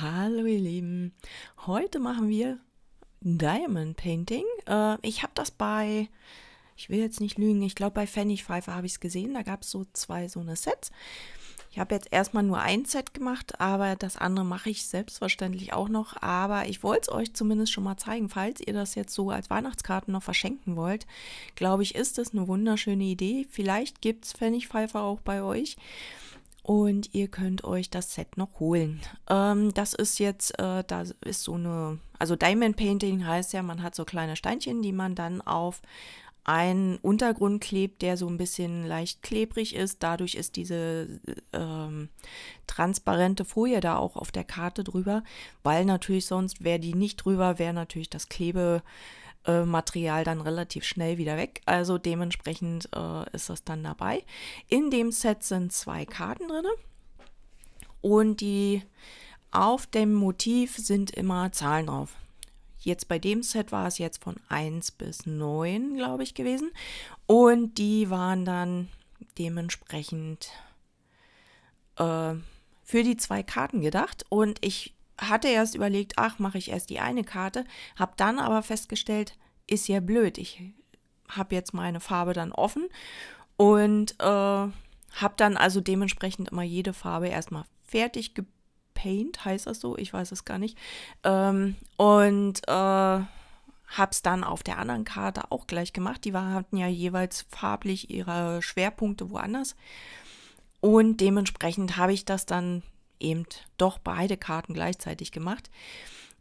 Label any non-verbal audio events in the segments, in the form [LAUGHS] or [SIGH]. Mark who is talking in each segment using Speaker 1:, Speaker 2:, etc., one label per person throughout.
Speaker 1: Hallo ihr Lieben, heute machen wir Diamond Painting. Äh, ich habe das bei, ich will jetzt nicht lügen, ich glaube bei Fanny Pfeiffer habe ich es gesehen, da gab es so zwei so eine Sets. Ich habe jetzt erstmal nur ein Set gemacht, aber das andere mache ich selbstverständlich auch noch. Aber ich wollte es euch zumindest schon mal zeigen, falls ihr das jetzt so als Weihnachtskarten noch verschenken wollt. Glaube ich, ist das eine wunderschöne Idee. Vielleicht gibt es Pfennigpfeifer auch bei euch und ihr könnt euch das Set noch holen. Ähm, das ist jetzt, äh, da ist so eine, also Diamond Painting heißt ja, man hat so kleine Steinchen, die man dann auf einen Untergrund klebt, der so ein bisschen leicht klebrig ist. Dadurch ist diese ähm, transparente Folie da auch auf der Karte drüber, weil natürlich sonst wäre die nicht drüber, wäre natürlich das Klebe äh, Material dann relativ schnell wieder weg. Also dementsprechend äh, ist das dann dabei. In dem Set sind zwei Karten drin und die auf dem Motiv sind immer Zahlen drauf. Jetzt bei dem Set war es jetzt von 1 bis 9, glaube ich, gewesen. Und die waren dann dementsprechend äh, für die zwei Karten gedacht. Und ich hatte erst überlegt, ach, mache ich erst die eine Karte, habe dann aber festgestellt, ist ja blöd. Ich habe jetzt meine Farbe dann offen und äh, habe dann also dementsprechend immer jede Farbe erstmal fertig gepaint, heißt das so? Ich weiß es gar nicht. Ähm, und äh, habe es dann auf der anderen Karte auch gleich gemacht. Die war, hatten ja jeweils farblich ihre Schwerpunkte woanders. Und dementsprechend habe ich das dann eben doch beide Karten gleichzeitig gemacht.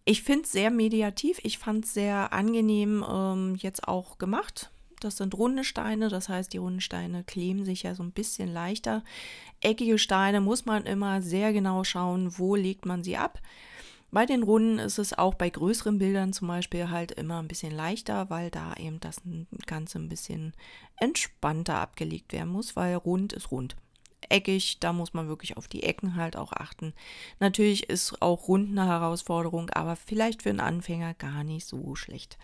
Speaker 1: Ich finde es sehr mediativ. Ich fand es sehr angenehm ähm, jetzt auch gemacht. Das sind runde Steine, das heißt, die runden Steine kleben sich ja so ein bisschen leichter. Eckige Steine muss man immer sehr genau schauen, wo legt man sie ab. Bei den Runden ist es auch bei größeren Bildern zum Beispiel halt immer ein bisschen leichter, weil da eben das Ganze ein bisschen entspannter abgelegt werden muss, weil rund ist rund eckig, da muss man wirklich auf die Ecken halt auch achten. Natürlich ist auch rund eine Herausforderung, aber vielleicht für einen Anfänger gar nicht so schlecht.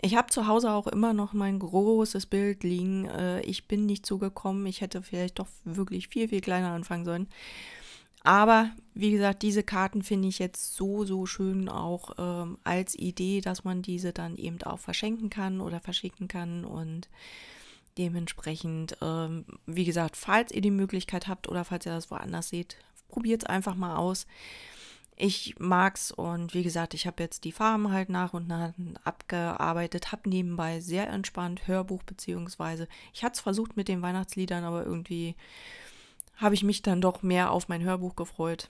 Speaker 1: Ich habe zu Hause auch immer noch mein großes Bild liegen. Äh, ich bin nicht zugekommen, ich hätte vielleicht doch wirklich viel, viel kleiner anfangen sollen. Aber wie gesagt, diese Karten finde ich jetzt so, so schön auch ähm, als Idee, dass man diese dann eben auch verschenken kann oder verschicken kann und Dementsprechend, ähm, wie gesagt, falls ihr die Möglichkeit habt oder falls ihr das woanders seht, probiert es einfach mal aus. Ich mag's und wie gesagt, ich habe jetzt die Farben halt nach und nach abgearbeitet, habe nebenbei sehr entspannt Hörbuch beziehungsweise ich hatte es versucht mit den Weihnachtsliedern, aber irgendwie habe ich mich dann doch mehr auf mein Hörbuch gefreut.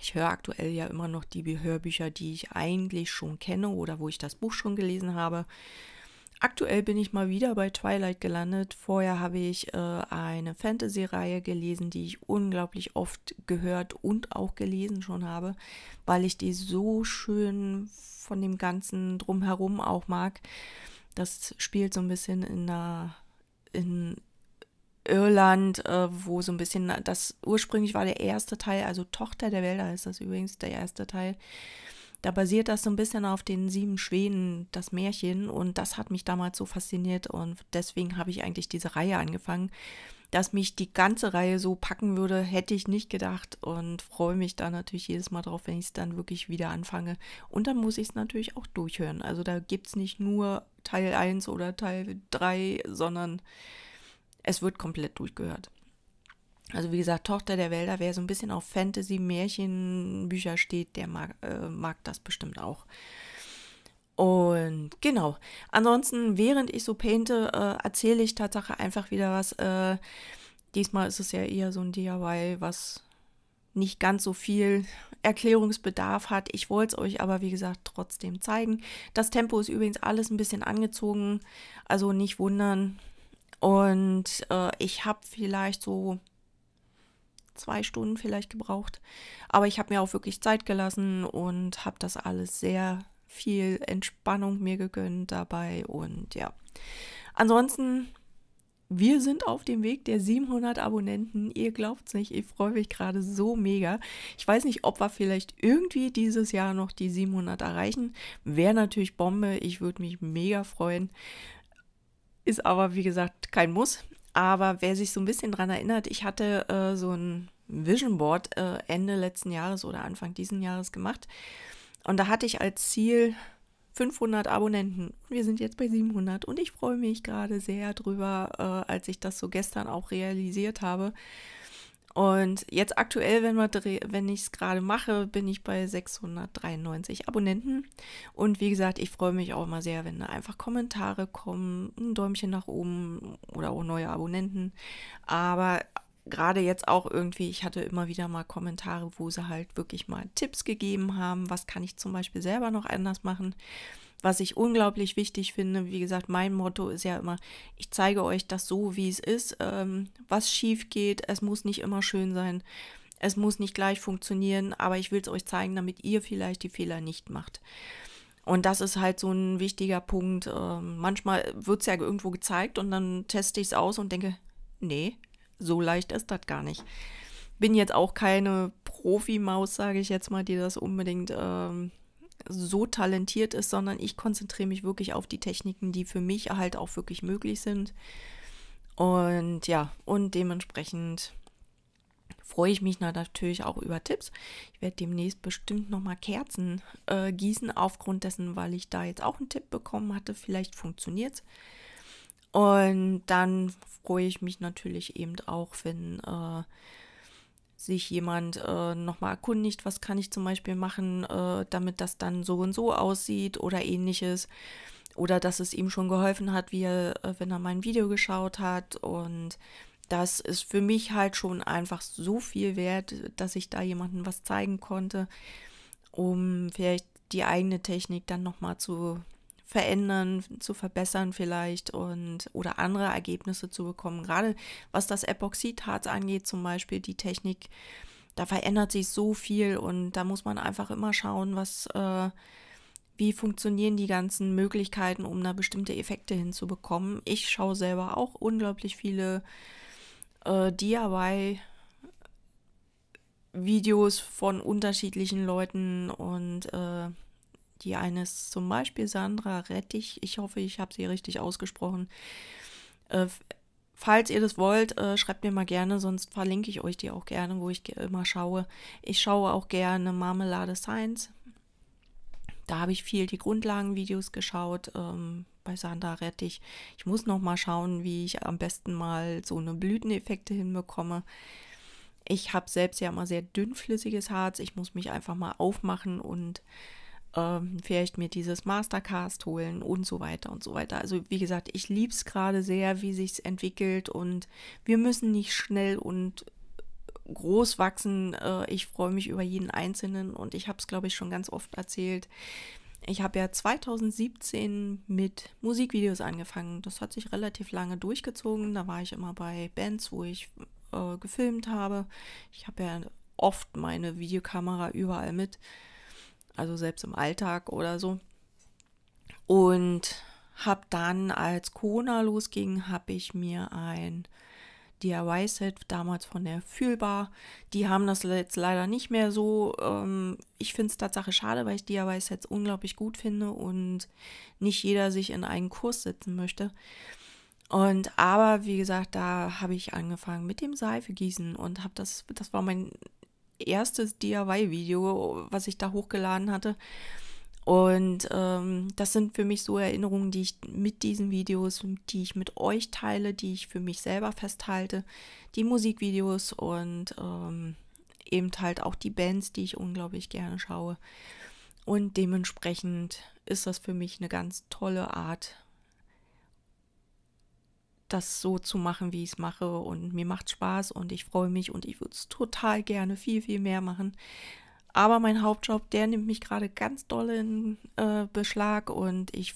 Speaker 1: Ich höre aktuell ja immer noch die Hörbücher, die ich eigentlich schon kenne oder wo ich das Buch schon gelesen habe. Aktuell bin ich mal wieder bei Twilight gelandet. Vorher habe ich äh, eine Fantasy-Reihe gelesen, die ich unglaublich oft gehört und auch gelesen schon habe, weil ich die so schön von dem Ganzen drumherum auch mag. Das spielt so ein bisschen in einer, in Irland, äh, wo so ein bisschen das ursprünglich war der erste Teil, also Tochter der Wälder ist das übrigens, der erste Teil. Da basiert das so ein bisschen auf den sieben Schwänen, das Märchen. Und das hat mich damals so fasziniert. Und deswegen habe ich eigentlich diese Reihe angefangen. Dass mich die ganze Reihe so packen würde, hätte ich nicht gedacht. Und freue mich da natürlich jedes Mal drauf, wenn ich es dann wirklich wieder anfange. Und dann muss ich es natürlich auch durchhören. Also da gibt es nicht nur Teil 1 oder Teil 3, sondern es wird komplett durchgehört also wie gesagt, Tochter der Wälder, wer so ein bisschen auf Fantasy-Märchenbücher steht, der mag, äh, mag das bestimmt auch. Und genau, ansonsten, während ich so painte, äh, erzähle ich Tatsache einfach wieder was. Äh, diesmal ist es ja eher so ein DIY, was nicht ganz so viel Erklärungsbedarf hat. Ich wollte es euch aber, wie gesagt, trotzdem zeigen. Das Tempo ist übrigens alles ein bisschen angezogen, also nicht wundern. Und äh, ich habe vielleicht so zwei Stunden vielleicht gebraucht. Aber ich habe mir auch wirklich Zeit gelassen und habe das alles sehr viel Entspannung mir gegönnt dabei und ja. Ansonsten, wir sind auf dem Weg der 700 Abonnenten. Ihr glaubt's nicht, ich freue mich gerade so mega. Ich weiß nicht, ob wir vielleicht irgendwie dieses Jahr noch die 700 erreichen. Wäre natürlich Bombe, ich würde mich mega freuen. Ist aber, wie gesagt, kein Muss. Aber wer sich so ein bisschen daran erinnert, ich hatte äh, so ein Vision Board äh, Ende letzten Jahres oder Anfang diesen Jahres gemacht. Und da hatte ich als Ziel 500 Abonnenten. Wir sind jetzt bei 700 und ich freue mich gerade sehr drüber, äh, als ich das so gestern auch realisiert habe. Und jetzt aktuell, wenn, wenn ich es gerade mache, bin ich bei 693 Abonnenten. Und wie gesagt, ich freue mich auch immer sehr, wenn da einfach Kommentare kommen, ein Däumchen nach oben oder auch neue Abonnenten. Aber gerade jetzt auch irgendwie, ich hatte immer wieder mal Kommentare, wo sie halt wirklich mal Tipps gegeben haben, was kann ich zum Beispiel selber noch anders machen was ich unglaublich wichtig finde. Wie gesagt, mein Motto ist ja immer, ich zeige euch das so, wie es ist, ähm, was schief geht. Es muss nicht immer schön sein. Es muss nicht gleich funktionieren, aber ich will es euch zeigen, damit ihr vielleicht die Fehler nicht macht. Und das ist halt so ein wichtiger Punkt. Ähm, manchmal wird es ja irgendwo gezeigt und dann teste ich es aus und denke, nee, so leicht ist das gar nicht. Bin jetzt auch keine Profi-Maus, sage ich jetzt mal, die das unbedingt ähm, so talentiert ist, sondern ich konzentriere mich wirklich auf die Techniken, die für mich halt auch wirklich möglich sind. Und ja, und dementsprechend freue ich mich natürlich auch über Tipps. Ich werde demnächst bestimmt nochmal Kerzen äh, gießen, aufgrund dessen, weil ich da jetzt auch einen Tipp bekommen hatte. Vielleicht funktioniert es. Und dann freue ich mich natürlich eben auch, wenn äh, sich jemand äh, nochmal erkundigt, was kann ich zum Beispiel machen, äh, damit das dann so und so aussieht oder ähnliches. Oder dass es ihm schon geholfen hat, wie er, äh, wenn er mein Video geschaut hat. Und das ist für mich halt schon einfach so viel wert, dass ich da jemandem was zeigen konnte, um vielleicht die eigene Technik dann nochmal zu verändern, zu verbessern vielleicht und oder andere Ergebnisse zu bekommen. Gerade was das Epoxidharz angeht, zum Beispiel die Technik, da verändert sich so viel und da muss man einfach immer schauen, was äh, wie funktionieren die ganzen Möglichkeiten, um da bestimmte Effekte hinzubekommen. Ich schaue selber auch unglaublich viele äh, DIY Videos von unterschiedlichen Leuten und äh, die eines zum Beispiel Sandra Rettich, ich hoffe, ich habe sie richtig ausgesprochen. Äh, falls ihr das wollt, äh, schreibt mir mal gerne, sonst verlinke ich euch die auch gerne, wo ich immer schaue. Ich schaue auch gerne Marmelade Science. Da habe ich viel die Grundlagenvideos geschaut ähm, bei Sandra Rettich. Ich muss noch mal schauen, wie ich am besten mal so eine Blüteneffekte hinbekomme. Ich habe selbst ja immer sehr dünnflüssiges Harz. Ich muss mich einfach mal aufmachen und ähm, vielleicht mir dieses Mastercast holen und so weiter und so weiter. Also wie gesagt, ich liebe es gerade sehr, wie sich es entwickelt und wir müssen nicht schnell und groß wachsen. Äh, ich freue mich über jeden Einzelnen und ich habe es, glaube ich, schon ganz oft erzählt. Ich habe ja 2017 mit Musikvideos angefangen. Das hat sich relativ lange durchgezogen. Da war ich immer bei Bands, wo ich äh, gefilmt habe. Ich habe ja oft meine Videokamera überall mit also selbst im Alltag oder so. Und habe dann, als Corona losging, habe ich mir ein DIY-Set damals von der Fühlbar. Die haben das jetzt leider nicht mehr so. Ähm, ich finde es tatsächlich schade, weil ich DIY-Sets unglaublich gut finde und nicht jeder sich in einen Kurs setzen möchte. Und aber wie gesagt, da habe ich angefangen mit dem Seifegießen und habe das, das war mein erstes DIY-Video, was ich da hochgeladen hatte. Und ähm, das sind für mich so Erinnerungen, die ich mit diesen Videos, die ich mit euch teile, die ich für mich selber festhalte, die Musikvideos und ähm, eben halt auch die Bands, die ich unglaublich gerne schaue. Und dementsprechend ist das für mich eine ganz tolle Art, das so zu machen, wie ich es mache. Und mir macht Spaß und ich freue mich und ich würde es total gerne viel, viel mehr machen. Aber mein Hauptjob, der nimmt mich gerade ganz doll in äh, Beschlag und ich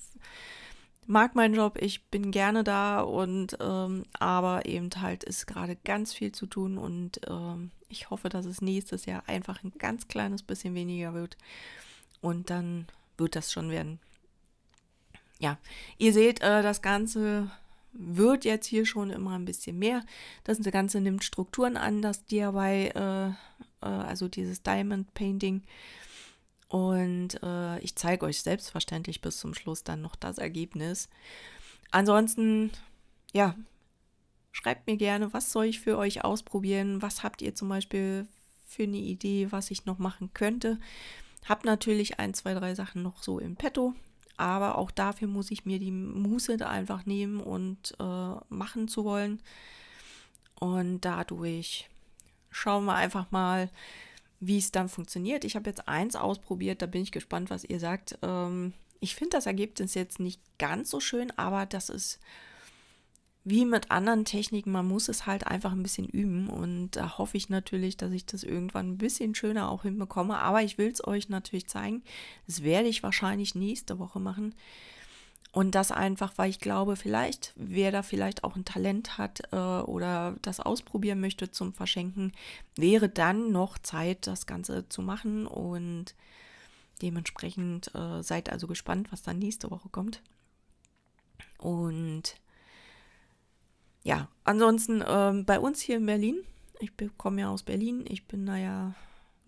Speaker 1: mag meinen Job, ich bin gerne da und ähm, aber eben halt ist gerade ganz viel zu tun und ähm, ich hoffe, dass es nächstes Jahr einfach ein ganz kleines bisschen weniger wird und dann wird das schon werden. Ja, ihr seht, äh, das Ganze wird jetzt hier schon immer ein bisschen mehr. Das Ganze nimmt Strukturen an, das DIY, äh, äh, also dieses Diamond Painting. Und äh, ich zeige euch selbstverständlich bis zum Schluss dann noch das Ergebnis. Ansonsten, ja, schreibt mir gerne, was soll ich für euch ausprobieren? Was habt ihr zum Beispiel für eine Idee, was ich noch machen könnte? Hab natürlich ein, zwei, drei Sachen noch so im Petto. Aber auch dafür muss ich mir die Muße da einfach nehmen und äh, machen zu wollen. Und dadurch schauen wir einfach mal, wie es dann funktioniert. Ich habe jetzt eins ausprobiert, da bin ich gespannt, was ihr sagt. Ähm, ich finde das Ergebnis jetzt nicht ganz so schön, aber das ist wie mit anderen Techniken, man muss es halt einfach ein bisschen üben und da hoffe ich natürlich, dass ich das irgendwann ein bisschen schöner auch hinbekomme, aber ich will es euch natürlich zeigen. Das werde ich wahrscheinlich nächste Woche machen. Und das einfach, weil ich glaube, vielleicht, wer da vielleicht auch ein Talent hat äh, oder das ausprobieren möchte zum Verschenken, wäre dann noch Zeit, das Ganze zu machen. Und dementsprechend äh, seid also gespannt, was dann nächste Woche kommt. Und ja, ansonsten ähm, bei uns hier in Berlin, ich komme ja aus Berlin, ich bin da ja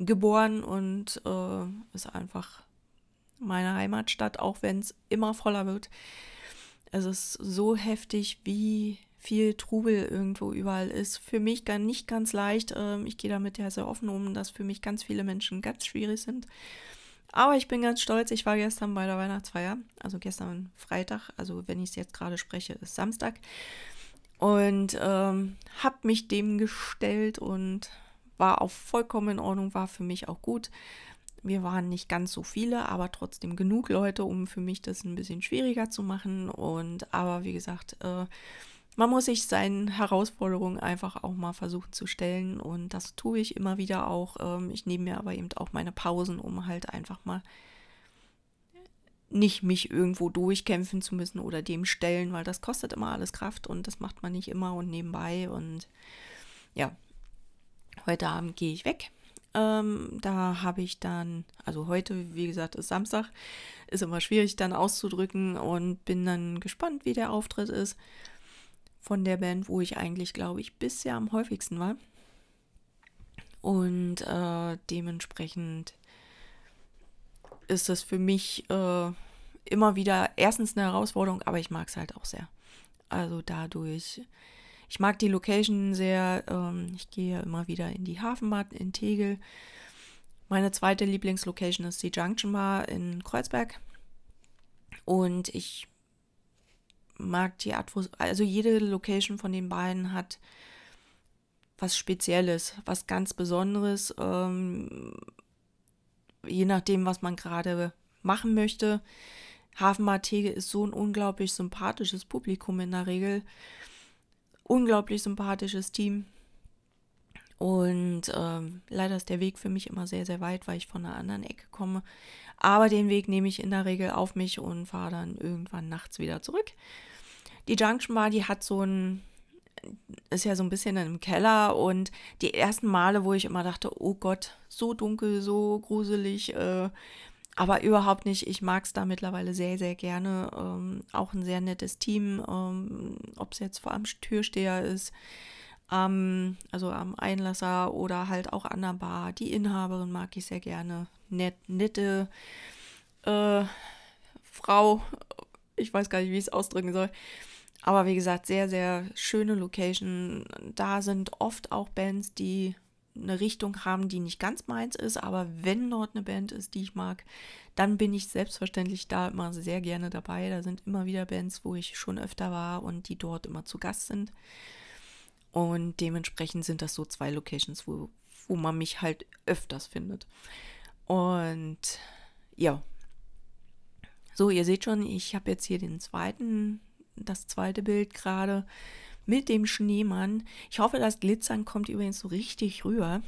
Speaker 1: geboren und äh, ist einfach meine Heimatstadt, auch wenn es immer voller wird. Es ist so heftig, wie viel Trubel irgendwo überall ist. Für mich gar nicht ganz leicht. Ähm, ich gehe damit ja sehr offen um, dass für mich ganz viele Menschen ganz schwierig sind. Aber ich bin ganz stolz, ich war gestern bei der Weihnachtsfeier, also gestern Freitag, also wenn ich es jetzt gerade spreche, ist Samstag. Und ähm, habe mich dem gestellt und war auch vollkommen in Ordnung, war für mich auch gut. Wir waren nicht ganz so viele, aber trotzdem genug Leute, um für mich das ein bisschen schwieriger zu machen. Und aber wie gesagt, äh, man muss sich seinen Herausforderungen einfach auch mal versuchen zu stellen. Und das tue ich immer wieder auch. Ähm, ich nehme mir aber eben auch meine Pausen, um halt einfach mal nicht mich irgendwo durchkämpfen zu müssen oder dem stellen, weil das kostet immer alles Kraft und das macht man nicht immer und nebenbei. Und ja, heute Abend gehe ich weg. Ähm, da habe ich dann, also heute, wie gesagt, ist Samstag, ist immer schwierig dann auszudrücken und bin dann gespannt, wie der Auftritt ist von der Band, wo ich eigentlich, glaube ich, bisher am häufigsten war. Und äh, dementsprechend ist das für mich äh, immer wieder erstens eine Herausforderung, aber ich mag es halt auch sehr. Also dadurch, ich mag die Location sehr. Ähm, ich gehe ja immer wieder in die Hafenbad in Tegel. Meine zweite Lieblingslocation ist die Junction Bar in Kreuzberg. Und ich mag die Atmos also jede Location von den beiden hat was Spezielles, was ganz Besonderes. Ähm, je nachdem, was man gerade machen möchte. Hafenmartege ist so ein unglaublich sympathisches Publikum in der Regel. Unglaublich sympathisches Team. Und ähm, leider ist der Weg für mich immer sehr, sehr weit, weil ich von einer anderen Ecke komme. Aber den Weg nehme ich in der Regel auf mich und fahre dann irgendwann nachts wieder zurück. Die Junction Bar, die hat so ein ist ja so ein bisschen im Keller und die ersten Male, wo ich immer dachte, oh Gott, so dunkel, so gruselig, äh, aber überhaupt nicht. Ich mag es da mittlerweile sehr, sehr gerne. Ähm, auch ein sehr nettes Team, ähm, ob es jetzt vor allem Türsteher ist, ähm, also am Einlasser oder halt auch an der Bar. Die Inhaberin mag ich sehr gerne. Net, nette äh, Frau, ich weiß gar nicht, wie ich es ausdrücken soll. Aber wie gesagt, sehr, sehr schöne Location. Da sind oft auch Bands, die eine Richtung haben, die nicht ganz meins ist, aber wenn dort eine Band ist, die ich mag, dann bin ich selbstverständlich da immer sehr gerne dabei. Da sind immer wieder Bands, wo ich schon öfter war und die dort immer zu Gast sind. Und dementsprechend sind das so zwei Locations, wo, wo man mich halt öfters findet. Und ja. So, ihr seht schon, ich habe jetzt hier den zweiten das zweite Bild gerade mit dem Schneemann. Ich hoffe, das Glitzern kommt übrigens so richtig rüber,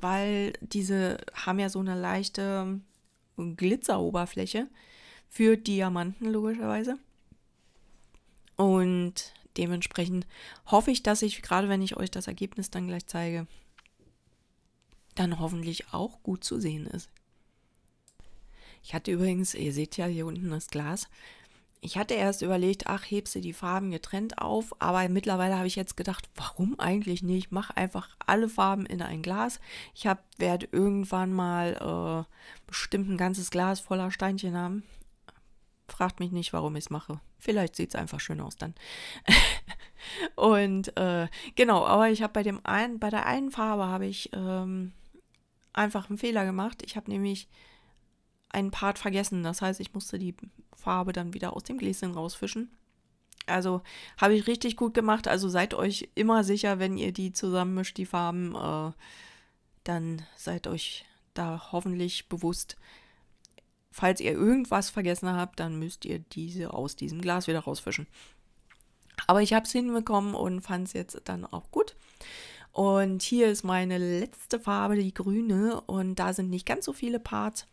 Speaker 1: weil diese haben ja so eine leichte ähm, Glitzeroberfläche für Diamanten logischerweise. Und dementsprechend hoffe ich, dass ich, gerade wenn ich euch das Ergebnis dann gleich zeige, dann hoffentlich auch gut zu sehen ist. Ich hatte übrigens, ihr seht ja hier unten das Glas, ich hatte erst überlegt, ach, hebst du die Farben getrennt auf, aber mittlerweile habe ich jetzt gedacht, warum eigentlich nicht? Mach einfach alle Farben in ein Glas. Ich werde irgendwann mal äh, bestimmt ein ganzes Glas voller Steinchen haben. Fragt mich nicht, warum ich es mache. Vielleicht sieht es einfach schön aus dann. [LAUGHS] Und äh, genau, aber ich habe bei dem einen, bei der einen Farbe habe ich ähm, einfach einen Fehler gemacht. Ich habe nämlich einen Part vergessen. Das heißt, ich musste die Farbe dann wieder aus dem Gläschen rausfischen. Also habe ich richtig gut gemacht. Also seid euch immer sicher, wenn ihr die zusammenmischt, die Farben, äh, dann seid euch da hoffentlich bewusst. Falls ihr irgendwas vergessen habt, dann müsst ihr diese aus diesem Glas wieder rausfischen. Aber ich habe es hinbekommen und fand es jetzt dann auch gut. Und hier ist meine letzte Farbe, die grüne. Und da sind nicht ganz so viele Parts.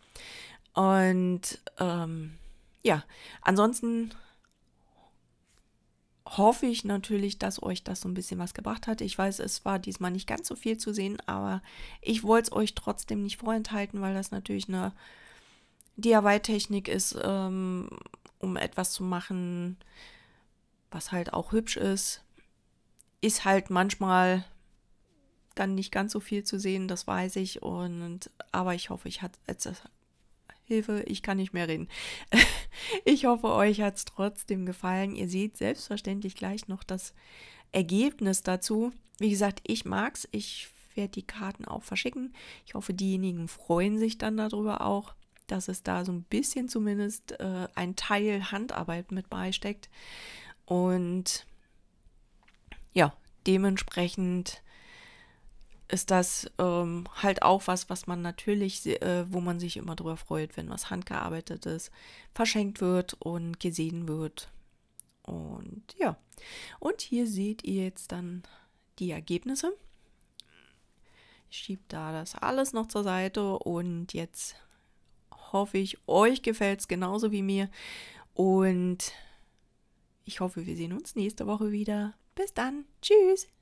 Speaker 1: Und ähm, ja, ansonsten hoffe ich natürlich, dass euch das so ein bisschen was gebracht hat. Ich weiß, es war diesmal nicht ganz so viel zu sehen, aber ich wollte es euch trotzdem nicht vorenthalten, weil das natürlich eine DIY-Technik ist, ähm, um etwas zu machen, was halt auch hübsch ist. Ist halt manchmal dann nicht ganz so viel zu sehen, das weiß ich. Und aber ich hoffe, ich hat, es Hilfe, ich kann nicht mehr reden. [LAUGHS] ich hoffe, euch hat es trotzdem gefallen. Ihr seht selbstverständlich gleich noch das Ergebnis dazu. Wie gesagt, ich mag es. Ich werde die Karten auch verschicken. Ich hoffe, diejenigen freuen sich dann darüber auch, dass es da so ein bisschen zumindest äh, ein Teil Handarbeit mit beisteckt. Und ja, dementsprechend ist das ähm, halt auch was, was man natürlich, äh, wo man sich immer drüber freut, wenn was handgearbeitetes verschenkt wird und gesehen wird. Und ja, und hier seht ihr jetzt dann die Ergebnisse. Ich schiebe da das alles noch zur Seite und jetzt hoffe ich, euch gefällt es genauso wie mir. Und ich hoffe, wir sehen uns nächste Woche wieder. Bis dann. Tschüss.